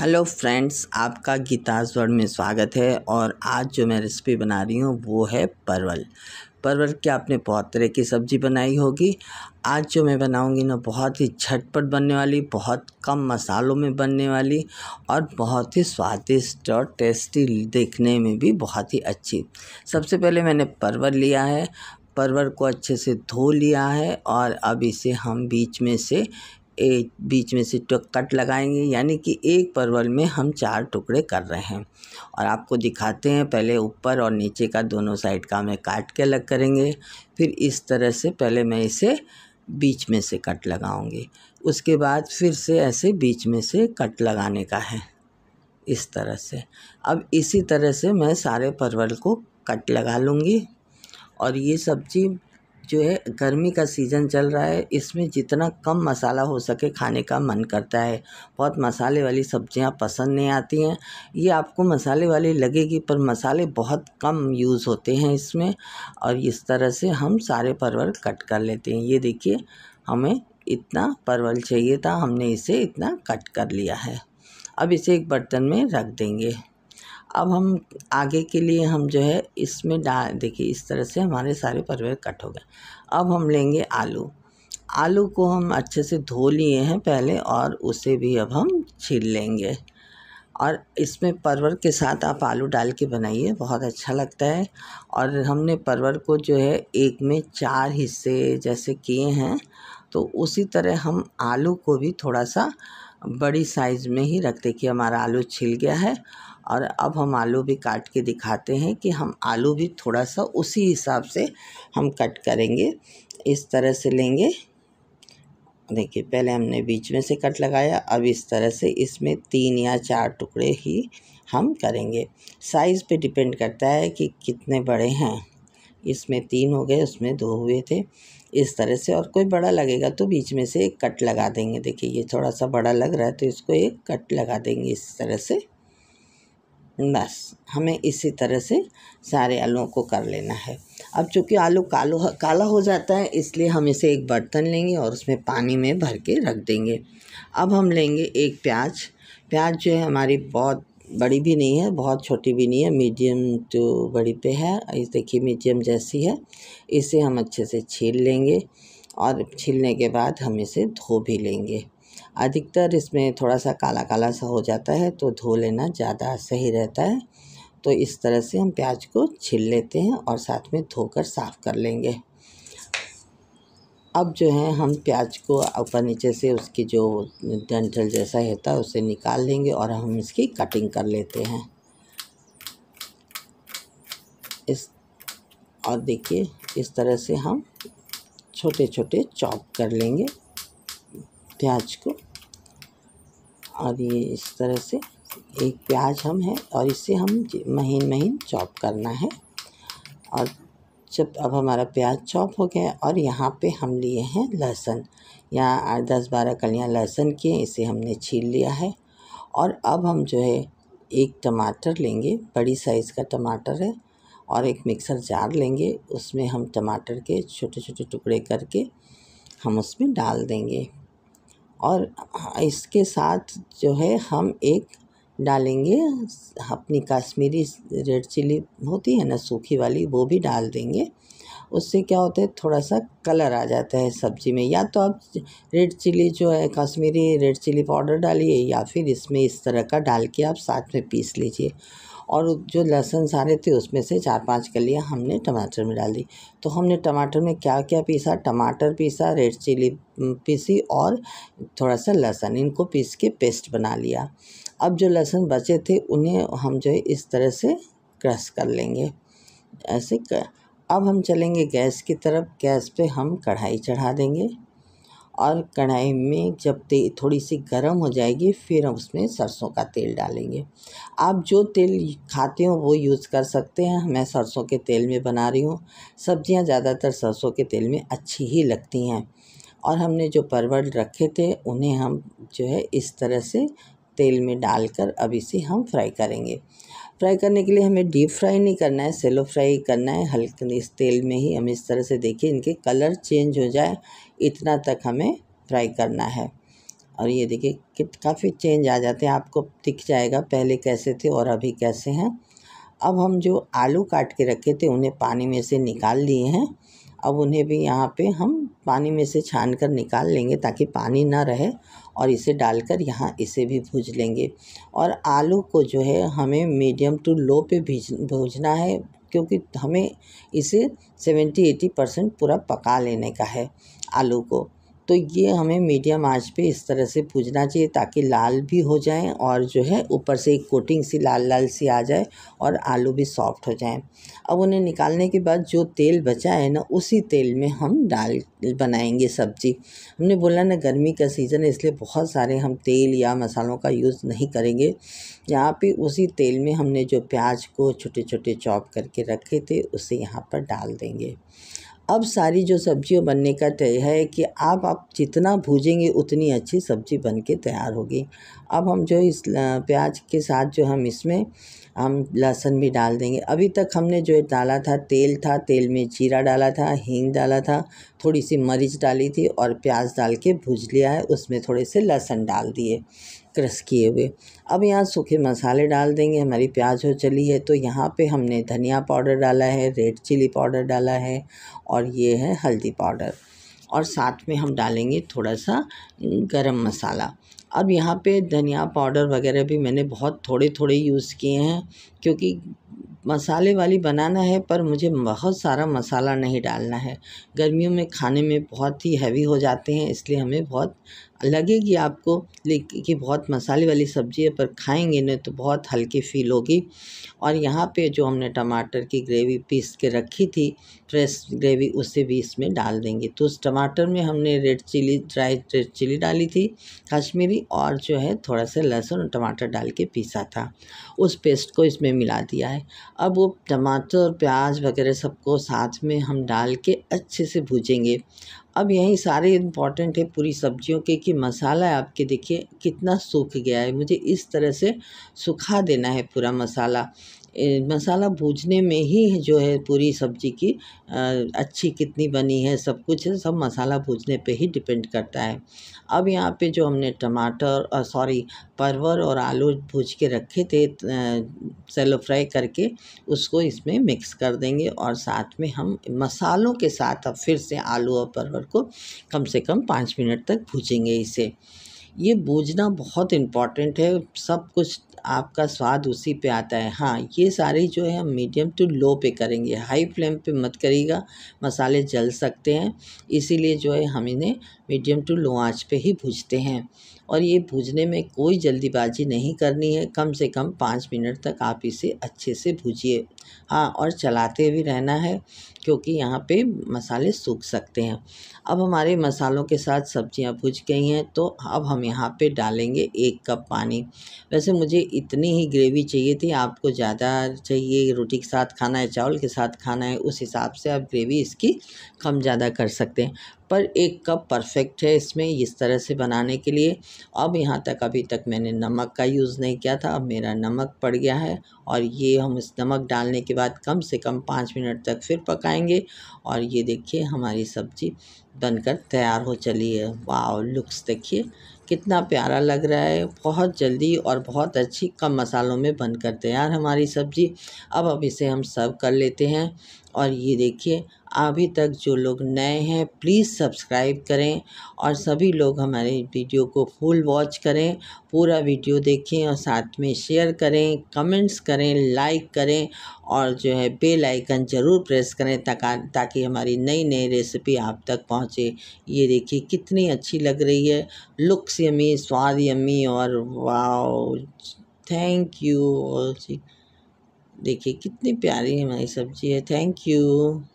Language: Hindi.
हेलो फ्रेंड्स आपका गीताज वर्ड में स्वागत है और आज जो मैं रेसिपी बना रही हूँ वो है परवल परवल की आपने बहुत तरह की सब्ज़ी बनाई होगी आज जो मैं बनाऊँगी ना बहुत ही झटपट बनने वाली बहुत कम मसालों में बनने वाली और बहुत ही स्वादिष्ट और टेस्टी देखने में भी बहुत ही अच्छी सबसे पहले मैंने परवल लिया है परवल को अच्छे से धो लिया है और अब इसे हम बीच में से एक बीच में से कट लगाएंगे यानी कि एक परवल में हम चार टुकड़े कर रहे हैं और आपको दिखाते हैं पहले ऊपर और नीचे का दोनों साइड का हमें काट के अलग करेंगे फिर इस तरह से पहले मैं इसे बीच में से कट लगाऊंगी उसके बाद फिर से ऐसे बीच में से कट लगाने का है इस तरह से अब इसी तरह से मैं सारे परवल को कट लगा लूँगी और ये सब्ज़ी जो है गर्मी का सीज़न चल रहा है इसमें जितना कम मसाला हो सके खाने का मन करता है बहुत मसाले वाली सब्जियाँ पसंद नहीं आती हैं ये आपको मसाले वाली लगेगी पर मसाले बहुत कम यूज़ होते हैं इसमें और इस तरह से हम सारे परवल कट कर लेते हैं ये देखिए हमें इतना परवल चाहिए था हमने इसे इतना कट कर लिया है अब इसे एक बर्तन में रख देंगे अब हम आगे के लिए हम जो है इसमें डाल देखिए इस तरह से हमारे सारे परवर कट हो गए अब हम लेंगे आलू आलू को हम अच्छे से धो लिए हैं पहले और उसे भी अब हम छील लेंगे और इसमें परवर के साथ आप आलू डाल के बनाइए बहुत अच्छा लगता है और हमने परवर को जो है एक में चार हिस्से जैसे किए हैं तो उसी तरह हम आलू को भी थोड़ा सा बड़ी साइज़ में ही रख देखिए हमारा आलू छिल गया है और अब हम आलू भी काट के दिखाते हैं कि हम आलू भी थोड़ा सा उसी हिसाब से हम कट करेंगे इस तरह से लेंगे देखिए पहले हमने बीच में से कट लगाया अब इस तरह से इसमें तीन या चार टुकड़े ही हम करेंगे साइज़ पे डिपेंड करता है कि कितने बड़े हैं इसमें तीन हो गए उसमें दो हुए थे इस तरह से और कोई बड़ा लगेगा तो बीच में से एक कट लगा देंगे देखिए ये थोड़ा सा बड़ा लग रहा है तो इसको एक कट लगा देंगे इस तरह से बस हमें इसी तरह से सारे आलूओं को कर लेना है अब चूँकि आलू कालो काला हो जाता है इसलिए हम इसे एक बर्तन लेंगे और उसमें पानी में भर के रख देंगे अब हम लेंगे एक प्याज प्याज जो है हमारी बहुत बड़ी भी नहीं है बहुत छोटी भी नहीं है मीडियम तो बड़ी पे है इस देखिए मीडियम जैसी है इसे हम अच्छे से छील लेंगे और छीलने के बाद हम इसे धो भी लेंगे अधिकतर इसमें थोड़ा सा काला काला सा हो जाता है तो धो लेना ज़्यादा सही रहता है तो इस तरह से हम प्याज को छील लेते हैं और साथ में धोकर साफ़ कर लेंगे अब जो है हम प्याज को ऊपर नीचे से उसकी जो डंठल जैसा होता है उसे निकाल लेंगे और हम इसकी कटिंग कर लेते हैं इस और देखिए इस तरह से हम छोटे छोटे चॉप कर लेंगे प्याज को और ये इस तरह से एक प्याज हम है और इसे हम महीन महीन चॉप करना है और जब अब हमारा प्याज चॉप हो गया और यहाँ पे हम लिए हैं लहसुन यहाँ आठ दस बारह कलियाँ लहसुन की इसे हमने छील लिया है और अब हम जो है एक टमाटर लेंगे बड़ी साइज़ का टमाटर है और एक मिक्सर जार लेंगे उसमें हम टमाटर के छोटे छोटे टुकड़े करके हम उसमें डाल देंगे और इसके साथ जो है हम एक डालेंगे अपनी कश्मीरी रेड चिली होती है ना सूखी वाली वो भी डाल देंगे उससे क्या होता है थोड़ा सा कलर आ जाता है सब्ज़ी में या तो आप रेड चिली जो है कश्मीरी रेड चिली पाउडर डालिए या फिर इसमें इस तरह का डाल के आप साथ में पीस लीजिए और जो लहसुन सारे थे उसमें से चार पांच कलियाँ हमने टमाटर में डाल दी तो हमने टमाटर में क्या क्या पीसा टमाटर पीसा रेड चिली पीसी और थोड़ा सा लहसुन इनको पीस के पेस्ट बना लिया अब जो लहसुन बचे थे उन्हें हम जो है इस तरह से क्रश कर लेंगे ऐसे कर अब हम चलेंगे गैस की तरफ गैस पे हम कढ़ाई चढ़ा देंगे और कढ़ाई में जब ते थोड़ी सी गर्म हो जाएगी फिर हम उसमें सरसों का तेल डालेंगे आप जो तेल खाते हो वो यूज़ कर सकते हैं मैं सरसों के तेल में बना रही हूँ सब्जियाँ ज़्यादातर सरसों के तेल में अच्छी ही लगती हैं और हमने जो परवल रखे थे उन्हें हम जो है इस तरह से तेल में डालकर अब इसे हम फ्राई करेंगे फ्राई करने के लिए हमें डीप फ्राई नहीं करना है सेलो फ्राई करना है हल्के इस तेल में ही हम इस तरह से देखिए इनके कलर चेंज हो जाए इतना तक हमें फ्राई करना है और ये देखिए कि काफ़ी चेंज आ जाते हैं आपको दिख जाएगा पहले कैसे थे और अभी कैसे हैं अब हम जो आलू काट के रखे थे उन्हें पानी में से निकाल लिए हैं अब उन्हें भी यहाँ पे हम पानी में से छान कर निकाल लेंगे ताकि पानी ना रहे और इसे डालकर यहाँ इसे भी भूज लेंगे और आलू को जो है हमें मीडियम टू लो पे भूजना है क्योंकि हमें इसे सेवेंटी एटी परसेंट पूरा पका लेने का है आलू को तो ये हमें मीडियम आंच पे इस तरह से भूजना चाहिए ताकि लाल भी हो जाए और जो है ऊपर से एक कोटिंग सी लाल लाल सी आ जाए और आलू भी सॉफ्ट हो जाए अब उन्हें निकालने के बाद जो तेल बचा है ना उसी तेल में हम डाल बनाएंगे सब्ज़ी हमने बोला ना गर्मी का सीज़न है इसलिए बहुत सारे हम तेल या मसालों का यूज़ नहीं करेंगे यहाँ पे उसी तेल में हमने जो प्याज को छोटे छोटे चॉप करके रखे थे उसे यहाँ पर डाल देंगे अब सारी जो सब्जियों बनने का तय है कि आप आप जितना भूजेंगे उतनी अच्छी सब्जी बनके तैयार होगी अब हम जो इस प्याज के साथ जो हम इसमें हम लहसुन भी डाल देंगे अभी तक हमने जो डाला था तेल था तेल में जीरा डाला था हींग डाला था थोड़ी सी मरीच डाली थी और प्याज डाल के भूज लिया है उसमें थोड़े से लहसुन डाल दिए क्रश किए हुए अब यहाँ सूखे मसाले डाल देंगे हमारी प्याज हो चली है तो यहाँ पे हमने धनिया पाउडर डाला है रेड चिली पाउडर डाला है और ये है हल्दी पाउडर और साथ में हम डालेंगे थोड़ा सा गरम मसाला अब यहाँ पे धनिया पाउडर वगैरह भी मैंने बहुत थोड़े थोड़े यूज़ किए हैं क्योंकि मसाले वाली बनाना है पर मुझे बहुत सारा मसाला नहीं डालना है गर्मियों में खाने में बहुत ही हैवी हो जाते हैं इसलिए हमें बहुत लगेगी आपको कि बहुत मसाले वाली सब्ज़ी है पर खाएंगे नहीं तो बहुत हल्की फ़ील होगी और यहाँ पे जो हमने टमाटर की ग्रेवी पीस के रखी थी फ्रेश ग्रेवी उसे भी इसमें डाल देंगे तो उस टमाटर में हमने red chilli dry red chilli डाली थी कश्मीरी और जो है थोड़ा सा लहसुन और टमाटर डाल के पीसा था उस पेस्ट को इसमें मिला दिया है अब वो टमाटर प्याज वगैरह सबको साथ में हम डाल के अच्छे से भूजेंगे अब यही सारे इम्पॉर्टेंट है पूरी सब्जियों के कि मसाला आपके देखिए कितना सूख गया है मुझे इस तरह से सुखा देना है पूरा मसाला मसाला भूजने में ही जो है पूरी सब्जी की अच्छी कितनी बनी है सब कुछ सब मसाला भूजने पे ही डिपेंड करता है अब यहाँ पे जो हमने टमाटर और सॉरी परवर और आलू भूज के रखे थे सेलो फ्राई करके उसको इसमें मिक्स कर देंगे और साथ में हम मसालों के साथ अब फिर से आलू और परवर को कम से कम पाँच मिनट तक भूजेंगे इसे ये बूझना बहुत इम्पॉर्टेंट है सब कुछ आपका स्वाद उसी पे आता है हाँ ये सारे जो है हम मीडियम टू लो पे करेंगे हाई फ्लेम पे मत करिएगा मसाले जल सकते हैं इसीलिए जो है हम इन्हें मीडियम टू लो आंच पे ही भूजते हैं और ये भूजने में कोई जल्दीबाजी नहीं करनी है कम से कम पाँच मिनट तक आप इसे अच्छे से भूजिए हाँ और चलाते भी रहना है क्योंकि यहाँ पे मसाले सूख सकते हैं अब हमारे मसालों के साथ सब्जियाँ भुज गई हैं तो अब हम यहाँ पे डालेंगे एक कप पानी वैसे मुझे इतनी ही ग्रेवी चाहिए थी आपको ज़्यादा चाहिए रोटी के साथ खाना है चावल के साथ खाना है उस हिसाब से आप ग्रेवी इसकी कम ज़्यादा कर सकते हैं पर एक कप परफेक्ट है इसमें इस तरह से बनाने के लिए अब यहाँ तक अभी तक मैंने नमक का यूज़ नहीं किया था अब मेरा नमक पड़ गया है और ये हम इस नमक डालने के बाद कम से कम पाँच मिनट तक फिर पकाएंगे और ये देखिए हमारी सब्ज़ी बनकर तैयार हो चली है वाह लुक्स देखिए कितना प्यारा लग रहा है बहुत जल्दी और बहुत अच्छी कम मसालों में बनकर तैयार हमारी सब्ज़ी अब अब इसे हम सर्व कर लेते हैं और ये देखिए अभी तक जो लोग नए हैं प्लीज़ सब्सक्राइब करें और सभी लोग हमारे वीडियो को फुल वॉच करें पूरा वीडियो देखें और साथ में शेयर करें कमेंट्स करें लाइक करें और जो है बेल आइकन ज़रूर प्रेस करें ताकि हमारी नई नई रेसिपी आप तक पहुंचे ये देखिए कितनी अच्छी लग रही है लुक्स यमी स्वाद यमी और वाओ थैंक यू ऑल देखिए कितनी प्यारी हमारी सब्जी है थैंक यू